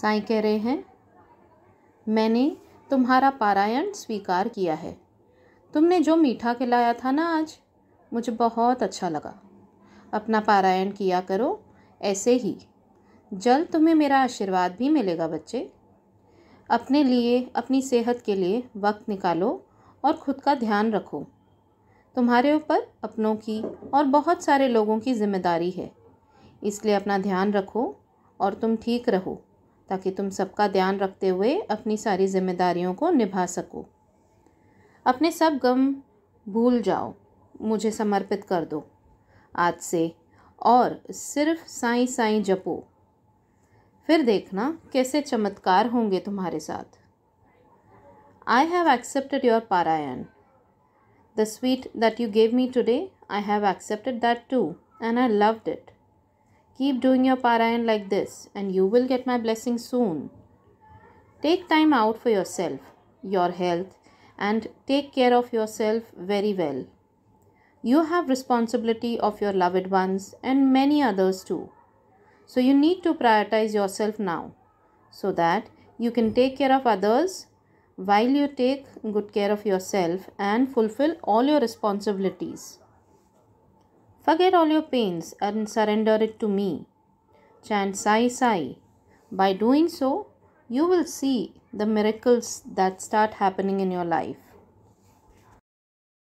साई कह रहे हैं मैंने तुम्हारा पारायण स्वीकार किया है तुमने जो मीठा खिलाया था ना आज मुझे बहुत अच्छा लगा अपना पारायण किया करो ऐसे ही जल्द तुम्हें मेरा आशीर्वाद भी मिलेगा बच्चे अपने लिए अपनी सेहत के लिए वक्त निकालो और ख़ुद का ध्यान रखो तुम्हारे ऊपर अपनों की और बहुत सारे लोगों की जिम्मेदारी है इसलिए अपना ध्यान रखो और तुम ठीक रहो ताकि तुम सबका ध्यान रखते हुए अपनी सारी जिम्मेदारियों को निभा सको अपने सब गम भूल जाओ मुझे समर्पित कर दो आज से और सिर्फ साई साई जपो फिर देखना कैसे चमत्कार होंगे तुम्हारे साथ आई हैव एक्सेप्टेड योर पारायण the sweet that you gave me today I have accepted that too and I loved it Keep doing your Parayan like this, and you will get my blessing soon. Take time out for yourself, your health, and take care of yourself very well. You have responsibility of your loved ones and many others too. So you need to prioritize yourself now so that you can take care of others while you take good care of yourself and fulfill all your responsibilities. Forget all your pains and surrender it to me. Chant Sai Sai. By doing so, you will see the miracles that start happening in your life.